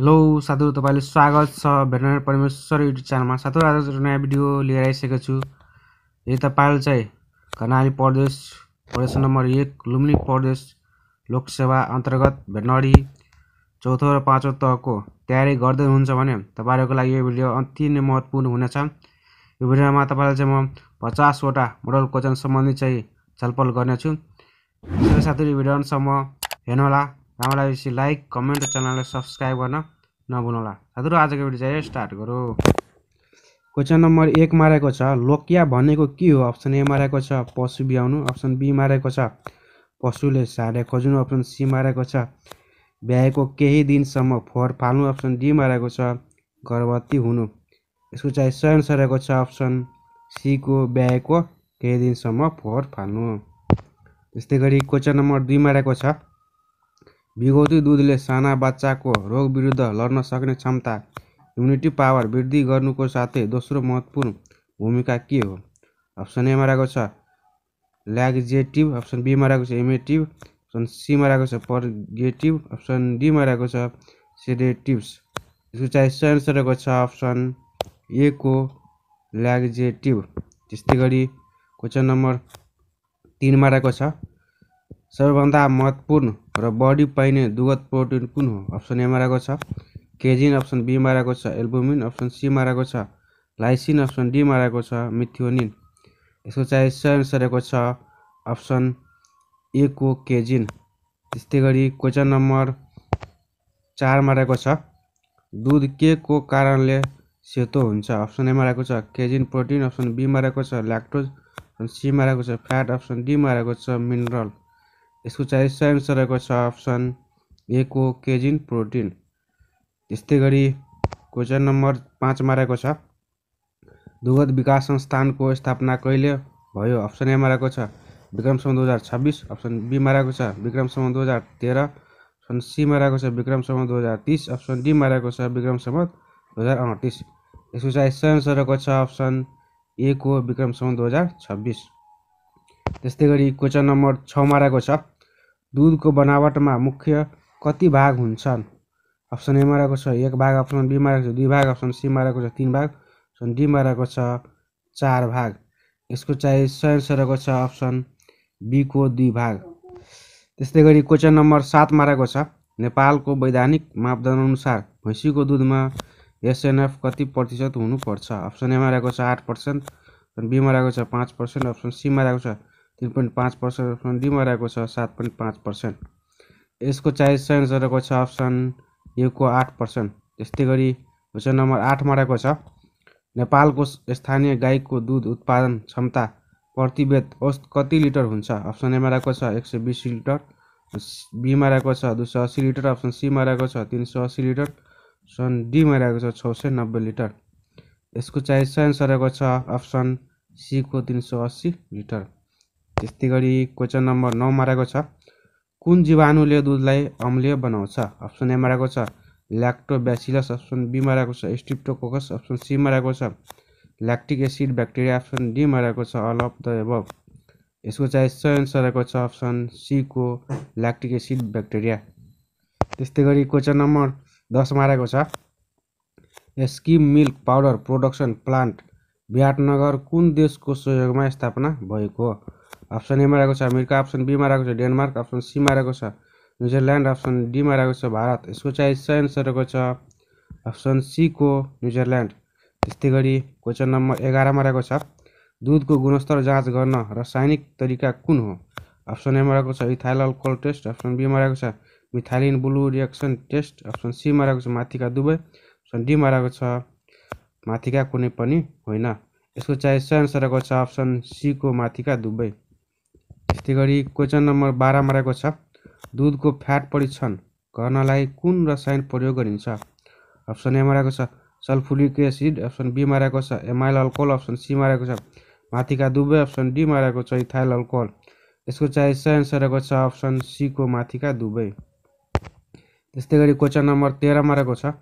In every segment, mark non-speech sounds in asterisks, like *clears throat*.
hello साथीहरू तपाईँले स्वागत छ भेटनर परमेश्वर युट्युब च्यानलमा साथीहरू आज नयाँ भिडियो लिएर आइसकेको छु यदि तपाईँले चाहिँ कर्णाली प्रदेश प्रदेश नम्बर एक लुम्बिनी प्रदेश लोकसेवा अन्तर्गत भेटनरी चौथो र पाँचौँ तहको तयारी गर्दै हुनुहुन्छ भने तपाईँहरूको लागि यो भिडियो अति नै महत्त्वपूर्ण हुनेछ यो भिडियोमा तपाईँलाई चाहिँ म पचासवटा मोडल क्वेसन सम्बन्धी चाहिँ छलफल गर्नेछु साथीहरू भिडियोसम्म हेर्नुहोला राम्रो लागेपछि लाइक कमेन्ट र च्यानललाई सब्सक्राइब गर्न नभुल्नुहोला साथीहरू आजको भिडियो चाहिँ स्टार्ट गरौँ क्वेसन नम्बर एक मारेको छ लोकिया भनेको के हो अप्सन ए मारेको छ पशु ब्याउनु अप्सन बी मारेको छ पशुले साडे खोज्नु अप्सन सी मारेको छ ब्याएको केही दिनसम्म फोहोर फाल्नु अप्सन डी मारेको छ गर्भवती हुनु यसको चाहिँ सही अनुसार रहेको छ अप्सन सीको ब्याएको केही दिनसम्म फोहोर फाल्नु त्यस्तै गरी क्वेसन नम्बर दुईमा रहेको छ भिगौती दुधले साना बच्चाको रोग विरुद्ध लड्न सक्ने क्षमता इम्युनिटी पावर वृद्धि गर्नुको साथै दोस्रो महत्त्वपूर्ण भूमिका के हो अप्सन एमा रहेको छ ल्यागजेटिभ अप्सन बीमा रहेको छ इमेटिभ अप्सन सीमा रहेको छ पर्गेटिभ अप्सन डीमा रहेको छ सेडेटिभ्स यसको चाहिँ सही रहेको छ अप्सन ए को ल्यागजेटिभ त्यस्तै गरी क्वेसन नम्बर तिनमा रहेको छ सबैभन्दा महत्त्वपूर्ण र बडी पाइने दुगत प्रोटिन कुन हो अप्सन एमा रहेको छ केजिन अप्सन बीमा रहेको छ एल्बुमिन अप्सन सीमा रहेको छ लाइसिन अप्सन डीमा रहेको छ मिथ्योनिन यसको चाहिँ सही एन्सर रहेको छ अप्सन ए को केजिन त्यस्तै गरी क्वेसन नम्बर चारमा रहेको छ दुध के को कारणले सेतो हुन्छ अप्सन एमा रहेको छ केजिन प्रोटिन अप्सन बीमा रहेको छ ल्याक्टोज अप्सन सीमा रहेको छ फ्याट अप्सन डीमा रहेको छ मिनरल यसको चाहिँ सय अनुसारको छ अप्सन ए को केजिन प्रोटिन त्यस्तै गरी क्वेसन नम्बर पाँचमा रहेको छ दुगत विकास संस्थानको स्थापना कहिले भयो अप्सन एमा रहेको छ विक्रमसम्म दुई हजार छब्बिस अप्सन बीमा रहेको छ विक्रमसम्म दुई हजार तेह्र अप्सन सीमा रहेको छ विक्रमसम्म दुई हजार तिस अप्सन डीमा रहेको छ विक्रमसम्म दुई हजार अडतिस यसको चाहिँ सय अनुसारको छ अप्सन ए को विक्रमसम्म दुई हजार छब्बिस त्यस्तै गरी क्वेसन नम्बर छमा रहेको छ दुधको बनावटमा मुख्य कति भाग हुन्छन् अप्सन एमा रहेको छ एक भाग अप्सन बीमा रहेको छ दुई भाग अप्सन सीमा रहेको छ तिन भाग अप्सन डीमा रहेको छ चार भाग यसको चाहिँ सही आन्सर रहेको छ अप्सन बीको दुई भाग त्यस्तै गरी क्वेसन नम्बर सातमा रहेको छ नेपालको वैधानिक मापदण्ड अनुसार भैँसीको दुधमा एसएनएफ कति प्रतिशत हुनुपर्छ अप्सन एमा रहेको छ आठ पर्सेन्ट अप्सन बीमा रहेको छ पाँच पर्सेन्ट अप्सन सीमा रहेको छ तिन पोइन्ट पाँच पर्सेन्ट अप्सन डीमा रहेको छ सात पोइन्ट पाँच पर्सेन्ट यसको चाहिँ सेन्स रहेको छ अप्सन युको आठ पर्सेन्ट त्यस्तै गरी क्वेसन नम्बर आठमा रहेको छ नेपालको स्थानीय गाईको दुध उत्पादन क्षमता प्रतिवेद औसत कति लिटर हुन्छ अप्सन एमा रहेको छ एक सय बिस लिटर बीमा रहेको छ दुई सय असी लिटर अप्सन सीमा रहेको छ तिन सय असी लिटर अप्सन डीमा रहेको छ छ सय नब्बे लिटर यसको चाहिँ सेन्स रहेको छ अप्सन सीको तिन सय असी लिटर त्यस्तै गरी क्वेसन नम्बर नौमा रहेको छ कुन जीवाणुले दुधलाई अम्लीय बनाउँछ अप्सन एमा रहेको छ ल्याक्टोब्यासिलस अप्सन बीमा रहेको छ स्ट्रिप्टोकोकस अप्सन सीमा रहेको छ ल्याक्टिक एसिड ब्याक्टेरिया अप्सन डीमा रहेको छ अल अफ द एभ यसको चाहिँ सही एन्सर रहेको छ अप्सन सीको ल्याक्टिक एसिड ब्याक्टेरिया त्यस्तै गरी क्वेसन नम्बर दसमा रहेको छ skim milk powder production plant Biratnagar कुन देशको सहयोगमा स्थापना भएको अप्सन एमा रहेको छ अमेरिका अप्सन बीमा रहेको छ डेनमार्क अप्सन सीमा रहेको छ न्युजिल्यान्ड अप्सन डीमा रहेको छ भारत यसको चाहिँ सही एन्सर रहेको छ अप्सन सीको न्युजिल्यान्ड त्यस्तै गरी क्वेसन नम्बर एघारमा रहेको छ दुधको गुणस्तर जाँच गर्न रासायनिक तरिका कुन हो अप्सन एमा रहेको छ इथाइल अल्कोहल टेस्ट अप्सन बीमा रहेको छ methylene blue reaction test option सीमा रहेको छ माथिका दुवै अप्सन डीमा रहेको छ माथिका कुनै पनि होइन यसको चाहिँ सही एन्सर रहेको छ अप्सन सीको माथिका दुवै त्यस्तै गरी क्वेसन नम्बर बाह्रमा रहेको छ दुधको फ्याट परीक्षण गर्नलाई कुन रसायन प्रयोग गरिन्छ अप्सन एमा रहेको छ सल्फुलिक एसिड अप्सन बीमा रहेको छ एमाइल अल्कोहल अप्सन सीमा रहेको छ माथिका दुवै अप्सन डीमा रहेको छ इथाइल अल्कोहल यसको चाहिँ सही एन्सर रहेको छ अप्सन सीको माथिका दुवै त्यस्तै गरी क्वेसन नम्बर तेह्रमा रहेको छ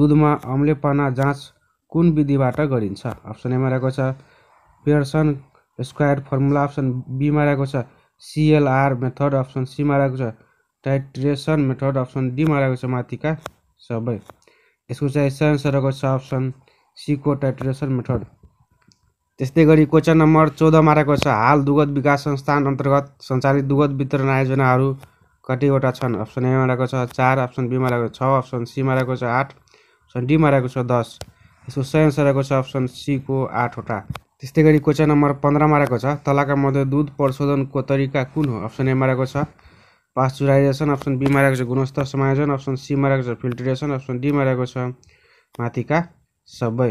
दुधमा अम्लेपना जाँच कुन विधिबाट गरिन्छ अप्सन एमा रहेको छ पियर्सन स्क्वायर फर्मुला अप्सन बीमा रहेको छ सिएलआर मेथड अप्सन सीमा रहेको छ टाइट्रेसन मेथड अप्सन डीमा रहेको छ माथिका सबै यसको चाहिँ सही आन्सर रहेको छ अप्सन सीको टाइट्रेसन मेथड त्यस्तै गरी क्वेसन नम्बर चौधमा रहेको छ हाल दुगत विकास संस्थान अन्तर्गत सञ्चालित दुग्ध वितरण आयोजनाहरू कतिवटा छन् अप्सन एमा रहेको छ चार अप्सन बीमा रहेको छ अप्सन सीमा रहेको छ आठ अप्सन डीमा रहेको छ दस यसको सही आन्सर रहेको छ अप्सन सीको आठवटा त्यस्तै गरी क्वेसन नम्बर पन्ध्रमा रहेको छ तलाका मध्ये दुध प्रशोधनको तरिका कुन हो अप्सन एमा रहेको छ पास्चुराइजेसन अप्सन बीमा रहेको छ गुणस्तर समायोजन अप्सन सीमा रहेको छ फिल्ट्रेसन अप्सन डीमा रहेको छ माथिका सबै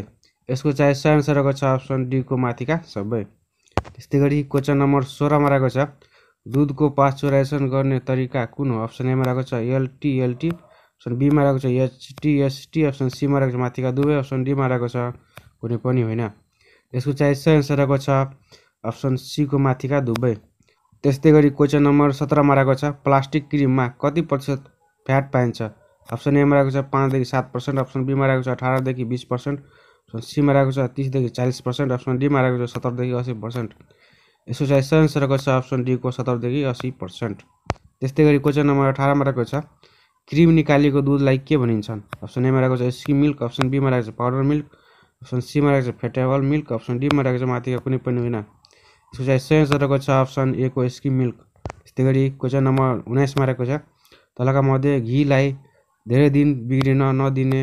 यसको चाहिँ सही आन्सर रहेको छ अप्सन डीको माथिका सबै त्यस्तै गरी क्वेसन नम्बर सोह्रमा रहेको छ दुधको पास्चुराइजेसन गर्ने तरिका कुन हो अप्सन एमा रहेको छ एलटिएलटी अप्सन बीमा रहेको छ एचटिएसटी अप्सन सीमा रहेको छ माथिका दुवै अप्सन डीमा रहेको छ कुनै पनि होइन यसको चाहिँ सही आन्सर रहेको छ अप्सन सीको माथिका दुबै त्यस्तै गरी क्वेसन नम्बर सत्रमा रहेको छ प्लास्टिक क्रिममा कति प्रतिशत फ्याट पाइन्छ अप्सन एमा रहेको छ पाँचदेखि सात पर्सेन्ट अप्सन बीमा रहेको छ अठारदेखि बिस पर्सेन्ट अप्सन सीमा रहेको छ तिसदेखि चालिस पर्सेन्ट अप्सन डीमा रहेको छ सत्तरदेखि असी पर्सेन्ट यसको चाहिँ सही आन्सर रहेको छ अप्सन डीको सत्तरदेखि असी पर्सेन्ट त्यस्तै गरी क्वेसन नम्बर अठारमा रहेको छ क्रिम निकालेको दुधलाई के भनिन्छन् अप्सन एमा रहेको छ स्किम मिल्क अप्सन बीमा रहेको छ पाउडर मिल्क अप्सन सीमा राखेको छ फेटेबल मिल्क अप्सन डीमा राखेको छ माथिको कुनै पनि होइन यसको चाहिँ सही रहेको छ अप्सन को स्किम मिल्क त्यस्तै गरी क्वेसन नम्बर उन्नाइसमा रहेको छ तलका मध्ये घीलाई धेरै दिन बिग्रिन नदिने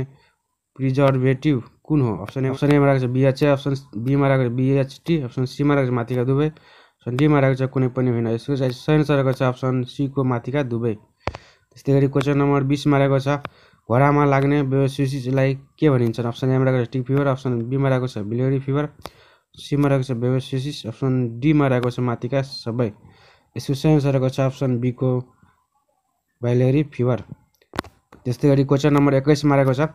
प्रिजर्भेटिभ कुन हो अप्सन ए अप्सन एमा राखेको छ बिएचए अप्सन बीमा राखेको छ बिएचटी अप्सन सीमा राखेको छ माथिका दुवै अप्सन डीमा राखेको छ कुनै पनि होइन यसको चाहिँ सही रहेको छ अप्सन सीको माथिका दुवै त्यस्तै गरी क्वेसन नम्बर बिसमा रहेको छ घोडामा लाग्ने बेबसिसलाई के भनिन्छ अप्सन एमा रहेको छ टिक फिभर अप्सन बीमा रहेको छ बिलेरी फिभर सीमा रहेको छ बेबसिसिस अप्सन डीमा रहेको छ माथिका सबै यसको सही रहेको छ अप्सन बीको भाइलेरी फिभर त्यस्तै गरी क्वेसन नम्बर एक्काइसमा रहेको छ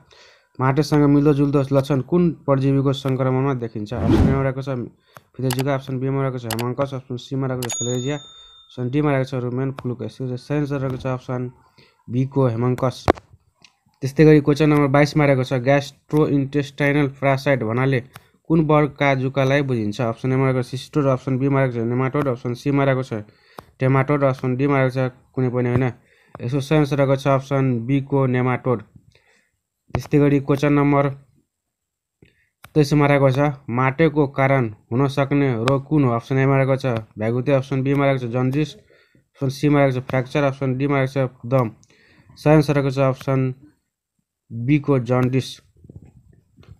माटोसँग मिल्दोजुल्दो लक्षण कुन परजीवीको सङ्क्रमणमा देखिन्छ अप्सन एमा रहेको छ फितेजुका अप्सन बीमा रहेको छ हेमङ्कस अप्सन सीमा रहेको छ फिलेजिया अप्सन डीमा रहेको छ रुमेन फ्लुको यसको सही रहेको छ अप्सन बीको हेमङ्कस त्यस्तै गरी क्वेसन नम्बर बाइस मारेको छ ग्यास्ट्रो इन्टेस्टाइनल फ्रासाइड भन्नाले कुन वर्गका जुकालाई बुझिन्छ अप्सन ए मारेको सिस्टोर अप्सन बी मारेको छ नेमाटोड अप्सन सी मारेको छ टेमाटोड अप्सन डी मारेको छ कुनै पनि होइन यसको सही आन्सर रहेको छ अप्सन बीको नेमाटोड त्यस्तै गरी क्वेसन नम्बर तेइसमा रहेको छ माटेको कारण हुन सक्ने रोग कुन हो अप्सन ए रहेको छ भ्यागुते अप्सन बीमा रहेको छ जन्डिस अप्सन सीमा रहेको छ फ्र्याक्चर अप्सन डीमा रहेको छ दम सही आन्सर रहेको छ अप्सन बीको जन्डिस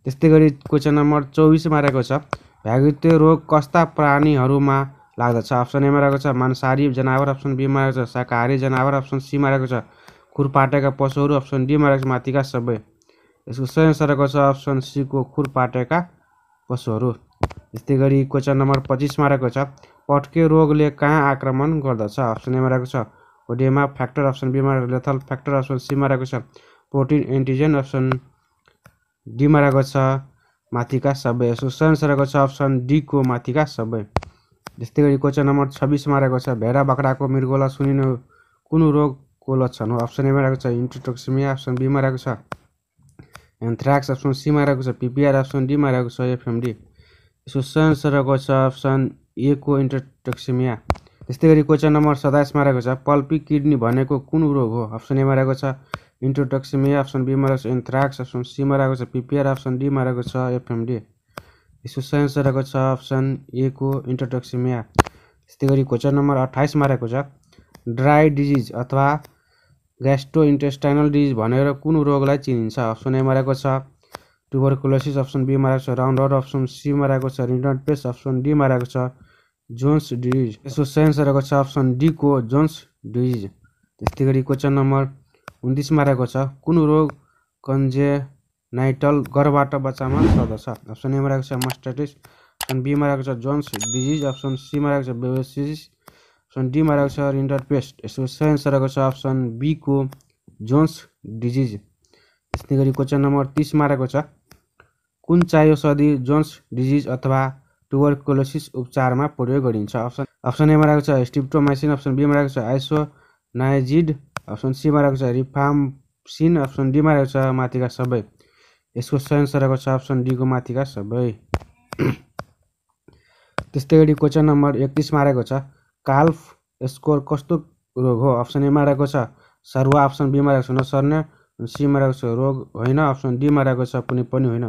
त्यस्तै गरी क्वेसन नम्बर चौबिसमा रहेको छ भ्यागुत्य रोग कस्ता प्राणीहरूमा लाग्दछ अप्सन एमा रहेको छ मांसाहारी जनावर अप्सन बीमा रहेको छ शाकाहारी जनावर अप्सन सीमा रहेको छ खुरपाटेका पशुहरू अप्सन डीमा रहेको छ माथिका सबै यसको सही आन्सर रहेको छ अप्सन सीको खुरपाटेका पशुहरू त्यस्तै गरी क्वेसन नम्बर पच्चिसमा रहेको छ पट्के रोगले कहाँ आक्रमण गर्दछ अप्सन एमा रहेको छ होडेमा फ्याक्टर अप्सन बीमा लेथल फ्याक्टर अप्सन सीमा रहेको छ प्रोटिन एन्टिजेन अप्सन डीमा रहेको छ माथिका सबै यसो सन्स रहेको छ अप्सन डीको माथिका सबै त्यस्तै गरी क्वेसन नम्बर छब्बिसमा रहेको छ भेडा बाख्राको मृगोला सुनिनु कुन रोगको लक्षण हो अप्सन एमा रहेको छ इन्ट्रोटोक्सिमिया अप्सन बीमा रहेको छ एन्थ्राक्स अप्सन सीमा रहेको छ पिपिआर अप्सन डीमा रहेको छ एफएमडी यसो सन्स रहेको छ अप्सन ए को इन्ट्रोटोक्सिमिया त्यस्तै गरी क्वेसन नम्बर सताइसमा रहेको छ पल्पी किडनी भनेको कुन रोग हो अप्सन एमा रहेको छ इन्ट्रोडक्सिमिया अप्सन बीमा रहेको छ एन्थ्राक्स अप्सन सीमा रहेको छ पिपिआर अप्सन डीमा रहेको छ एफएमडी यसको सही रहेको छ अप्सन ए को इन्ट्रोडक्सिमिया त्यस्तै गरी क्वेसन नम्बर अठाइसमा रहेको छ ड्राई डिजिज अथवा ग्यास्ट्रो इन्टेस्टाइनल डिजिज भनेर कुन रोगलाई चिनिन्छ अप्सन एमा रहेको छ ट्युबरकुलोसिस अप्सन बीमा रहेको छ राउन्ड रड अप्सन सीमा रहेको छ रिडन पेस अप्सन डीमा रहेको छ जोन्स डिजिज यसको सही रहेको छ अप्सन डीको जोन्स डिजिज त्यस्तै गरी क्वेसन नम्बर उन्तिसमा रहेको छ कुन रोग कन्जेनाइटल गर्भबाट बच्चामा सर्दछ अप्सन एमा रहेको छ मस्टाइटिस अप्सन बीमा रहेको छ जोन्स डिजिज अप्सन सीमा रहेको छ बेबेसिस अप्सन डीमा रहेको छ रिन्डर पेस्ट यसको सही एन्सर रहेको छ अप्सन बीको जोन्स डिजिज त्यस्तै गरी क्वेसन नम्बर तिसमा रहेको छ कुन चाहिँ औषधि जोन्स डिजिज अथवा कोलोसिस उपचारमा प्रयोग गरिन्छ अप्सन अप्सन एमा रहेको छ स्टिप्टोमाइसिन अप्सन बीमा रहेको छ आइसो नाइजिड अप्सन सीमा रहेको छ रिफार्म सिन अप्सन डीमा रहेको छ माथिका सबै यसको सय रहेको छ अप्सन डीको माथिका सबै *clears throat* त्यस्तै गरी क्वेसन नम्बर एकतिसमा रहेको छ काल्फ स्कोर कस्तो रोग हो अप्सन एमा रहेको छ सरुवा अप्सन बीमा रहेको छ नसर्ने सीमा रहेको छ रोग होइन अप्सन डीमा रहेको छ कुनै पनि होइन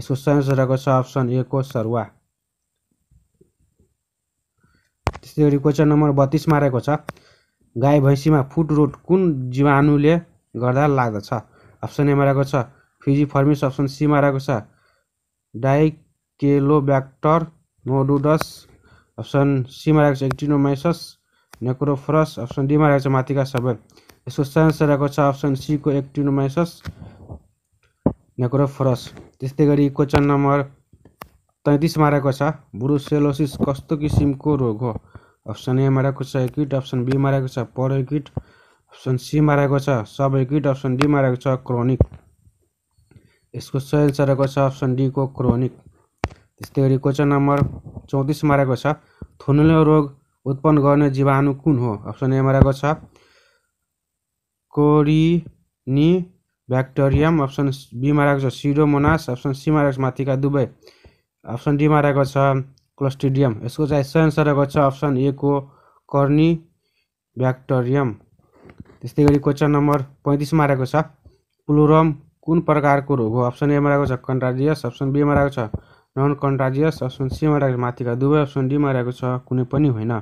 यसको सेन्सर रहेको छ अप्सन ए को सरुवा त्यस्तै गरी क्वेसन नम्बर बत्तिसमा रहेको छ गाई भैँसीमा फुट रोट कुन जीवाणुले गर्दा लाग्दछ अप्सन एमा रहेको छ फिजी फर्मिस अप्सन सीमा रहेको छ डाइकेलोब्याक्टर नोडुडस अप्सन सीमा रहेको छ एक्टिनोमाइसस नेक्रोफरस अप्सन डीमा रहेको छ माथिका सबै यसको सेन्स रहेको छ अप्सन सीको एक्टिनोमाइसस नेक्रोफरस त्यस्तै गरी क्वेसन नम्बर तैँतिसमा रहेको छ ब्रुसेलोसिस कस्तो किसिमको रोग हो अप्सन ए मारेको छ इक्विट अप्सन बी मारेको छ पर इक्विट अप्सन सी मारेको छ सब इक्विट अप्सन डी मारेको छ क्रोनिक यसको सही एन्सर रहेको छ अप्सन डीको क्रोनिक त्यस्तै गरी क्वेसन नम्बर चौतिस मारेको छ थुनुलो रोग उत्पन्न गर्ने जीवाणु कुन हो अप्सन ए मारेको छ कोरिनी ब्याक्टेरियम अप्सन बीमा रहेको छ सिडोमोनास अप्सन सीमा रहेको छ माथिका दुबई अप्सन डीमा रहेको छ क्लस्टिडियम यसको चाहिँ सही आन्सर रहेको छ अप्सन ए को कर्नी ब्याक्टरियम त्यस्तै गरी क्वेसन नम्बर पैँतिसमा रहेको छ प्लुरम कुन प्रकारको रोग हो अप्सन एमा रहेको छ कन्ट्राजियस अप्सन बीमा रहेको छ नन कन्ट्राजियस अप्सन सीमा रहेको छ माथिका दुवै अप्सन डीमा रहेको छ कुनै पनि होइन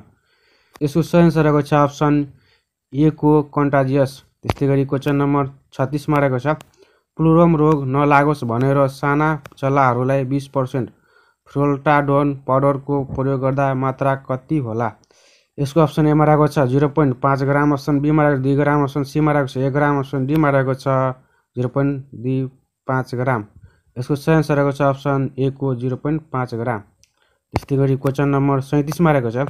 यसको सही आन्सर रहेको छ अप्सन ए को कन्ट्राजियस त्यस्तै गरी क्वेसन नम्बर छत्तिसमा रहेको छ प्लुरम रोग नलागोस् भनेर साना चल्लाहरूलाई बिस पर्सेन्ट फ्लोटाडोन पाउडरको प्रयोग गर्दा मात्रा कति होला यसको अप्सन एमा रहेको छ जिरो पोइन्ट पाँच ग्राम अप्सन बीमा रहेको दुई ग्राम अप्सन सीमा रहेको छ एक ग्राम अप्सन डीमा रहेको छ जिरो पोइन्ट दुई पाँच ग्राम यसको सही आन्सर रहेको छ अप्सन ए को जिरो पोइन्ट पाँच ग्राम त्यस्तै गरी क्वेसन नम्बर सैँतिसमा रहेको छ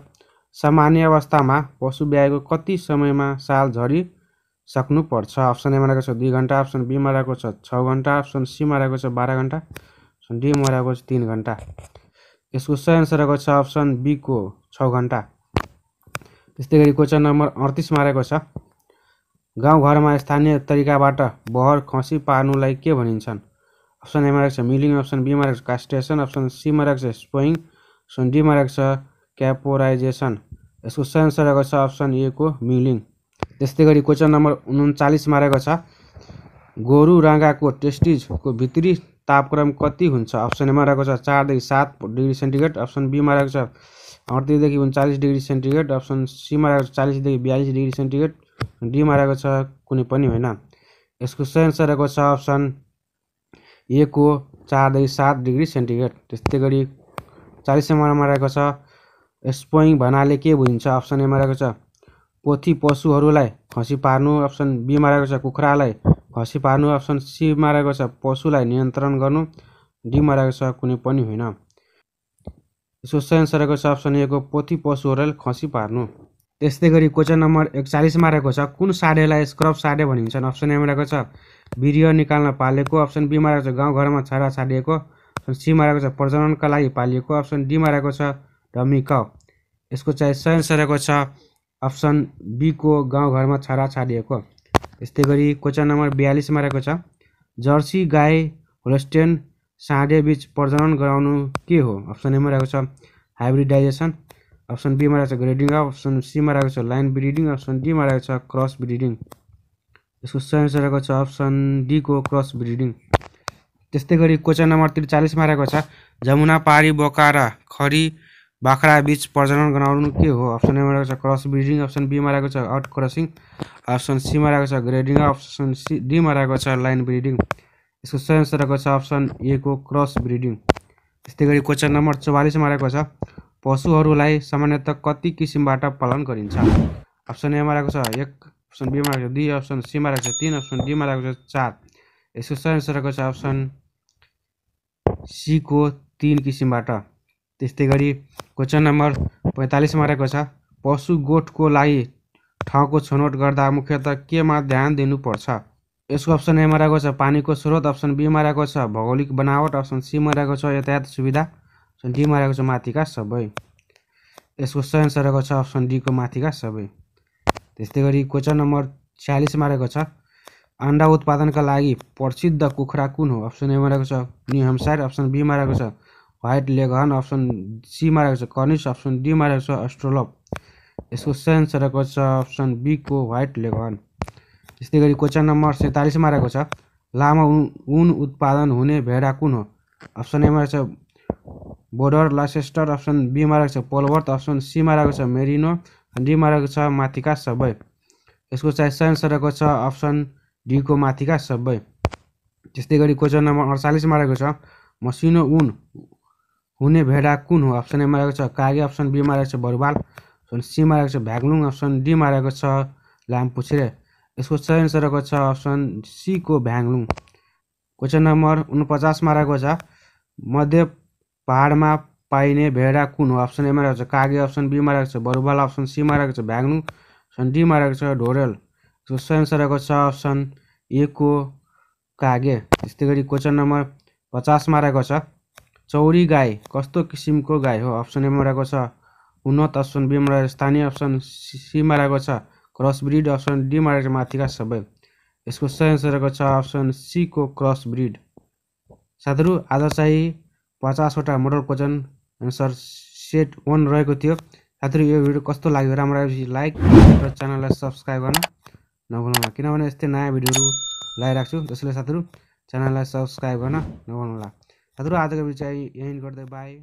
सामान्य अवस्थामा पशु ब्याएको कति समयमा साल झरी सक्नुपर्छ अप्सन एमा रहेको छ दुई घन्टा अप्सन बीमा रहेको छ छ घन्टा अप्सन सीमा रहेको छ बाह्र घन्टा डी मरेको छ तिन घन्टा यसको सही एन्सर रहेको छ अप्सन बीको छ घन्टा त्यस्तै गरी क्वेसन नम्बर अडतिसमा रहेको छ गाउँघरमा स्थानीय तरिकाबाट बहर खसी पार्नुलाई के भनिन्छन् अप्सन एमा रहेको छ मिलिङ अप्सन बी रहेको छ कास्टेसन अप्सन सी रहेको छ स्पोइङ अप्सन डी रहेको छ क्यापोराइजेसन यसको सही एन्सर रहेको छ अप्सन ए को मिलिङ त्यस्तै गरी क्वेसन नम्बर उन्चालिसमा रहेको छ गोरु राँगाको टेस्टिजको भित्री तापक्रम कति हुन्छ अप्सन एमा रहेको छ चारदेखि सात डिग्री सेन्टिग्रेड अप्सन बीमा रहेको छ अडतिसदेखि उन्चालिस डिग्री सेन्टिग्रेड अप्सन सीमा रहेको छ चालिसदेखि बयालिस डिग्री सेन्टिग्रेड डीमा रहेको छ कुनै पनि होइन यसको सही एन्सर रहेको छ अप्सन ए को चारदेखि सात डिग्री सेन्टिग्रेड त्यस्तै गरी चालिस एमआरमा रहेको छ स्पोइङ भन्नाले के बुझिन्छ अप्सन एमा रहेको छ पोथी पशुहरूलाई खसी पार्नु अप्सन बीमा रहेको छ कुखुरालाई खसी पार्नु अप्सन सी मारेको छ पशुलाई नियन्त्रण गर्नु डी मारेको छ कुनै पनि होइन यसको सही रहेको छ अप्सन ए पोथी पशुहरूलाई खसी पार्नु त्यस्तै गरी क्वेसन नम्बर एकचालिसमा रहेको छ कुन साडेलाई स्क्रब साडे भनिन्छ अप्सन एमा रहेको छ बिरियो निकाल्न पालेको अप्सन बीमा रहेको छ गाउँघरमा छाडा छाडिएको अप्सन सीमा रहेको छ प्रजननका लागि पालिएको अप्सन डीमा रहेको छ डमी क यसको चाहिँ सही आन्सर रहेको छ अप्सन बीको गाउँघरमा छाडा छाडिएको यस्तै गरी कोचा नम्बर बयालिसमा रहेको छ जर्सी गाई होलस्टेन बीच प्रजनन गराउनु के हो अप्सन एमा रहेको छ हाइब्रिडाइजेसन अप्सन बीमा रहेको छ ग्रेडिङ अप्सन सीमा रहेको छ लाइन ब्रिडिङ अप्सन डीमा रहेको छ क्रस ब्रिडिङ यसको सही रहेको छ अप्सन डीको क्रस ब्रिडिङ त्यस्तै गरी क्वेसन नम्बर त्रिचालिसमा रहेको छ जमुना पारी बोका खरी बाख्रा बिच प्रजनन गराउनु के हो अप्सन एमा रहेको छ क्रस ब्रिडिङ अप्सन बीमा रहेको छ आउट क्रसिङ अप्सन सीमा रहेको छ ग्रेडिङ अप्सन सी डीमा रहेको छ लाइन ब्रिडिङ यसको सही आन्सर रहेको छ अप्सन ए को क्रस ब्रिडिङ त्यस्तै गरी क्वेसन नम्बर चौवालिसमा रहेको छ पशुहरूलाई सामान्यतः कति किसिमबाट पालन गरिन्छ अप्सन एमा रहेको छ एक अप्सन बीमा रहेको छ दुई अप्सन सीमा रहेको छ तिन अप्सन डीमा रहेको छ चार यसको सही आन्सर रहेको छ अप्सन सीको तिन किसिमबाट त्यस्तै गरी क्वेसन नम्बर पैँतालिसमा रहेको छ पशु गोठको लागि ठाउँको छनौट गर्दा मुख्यतः केमा ध्यान दिनुपर्छ यसको अप्सन एमा रहेको छ पानीको स्रोत अप्सन बीमा रहेको छ भौगोलिक बनावट अप्सन सीमा रहेको छ यातायात सुविधा अप्सन डीमा रहेको छ माथिका सबै यसको सही एन्सर रहेको छ अप्सन डीको माथिका सबै त्यस्तै गरी क्वेसन नम्बर छ्यालिसमा रहेको छ अन्डा उत्पादनका लागि प्रसिद्ध कुखुरा कुन हो अप्सन एमा रहेको छ न्यु हेम्सायर अप्सन बीमा रहेको छ व्हाइट लेगन अप्सन सीमा रहेको छ कनिस अप्सन डीमा रहेको छ अस्ट्रोलप यसको सेन्स रहेको छ अप्सन बीको वाइट लेगन त्यस्तै गरी क्वेसन नम्बर सैँतालिसमा रहेको छ लामो ऊन उत्पादन हुने भेडा कुन हो अप्सन एमा रहेको छ बोर्डर लासेस्टर अप्सन बीमा रहेको छ पोलवर्थ अप्सन सीमा रहेको छ मेरिनो डीमा रहेको छ माथिका सबै यसको चाहिँ सेन्स रहेको छ अप्सन डीको माथिका सबै त्यस्तै गरी क्वेसन नम्बर अडचालिसमा रहेको छ मसिनो ऊन हुने भेडा कुन हो अप्सन एमा रहेको छ कागे अप्सन बीमा रहेको छ बरुवाल अप्सन सीमा रहेको छ भ्याग्लुङ अप्सन डीमा रहेको छ लामपुछ्रे यसको सही एन्सर रहेको छ अप्सन सीको भ्याङ्लुङ क्वेसन नम्बर उनपचासमा रहेको छ मध्य पहाडमा पाइने भेडा कुन हो अप्सन एमा रहेको छ कागे अप्सन बीमा रहेको छ बरुवाल अप्सन सीमा रहेको छ भ्याङ्लुङ अप्सन डीमा रहेको छ ढोरेल यसको सही एन्सर रहेको छ अप्सन एको कागे त्यस्तै गरी क्वेसन नम्बर पचासमा रहेको छ चौरी गाई कस्तो किसिमको गाई हो अप्सन एमा रहेको छ उन्नत अप्सन बीमा रहेको स्थानीय अप्सन सीमा रहेको छ क्रस ब्रिड अप्सन डीमा रहेको छ माथिका सबै यसको सही आन्सर रहेको छ अप्सन सीको क्रस ब्रिड साथीहरू आज चाहिँ पचासवटा model question answer set one रहेको थियो साथीहरू यो भिडियो कस्तो लाग्यो राम्रो आएपछि लाइक र च्यानललाई सब्सक्राइब गर्न नभुल्नुहोला किनभने यस्तै नयाँ भिडियोहरू लगाइरहेको छु जसले साथीहरू च्यानललाई सब्सक्राइब गर्न नभुल्नुहोला ಆದರೂ ಆದಾಗ ವಿಜಯ್ ಏನು ಕೊಡ್ದೆ ಬಾಯ್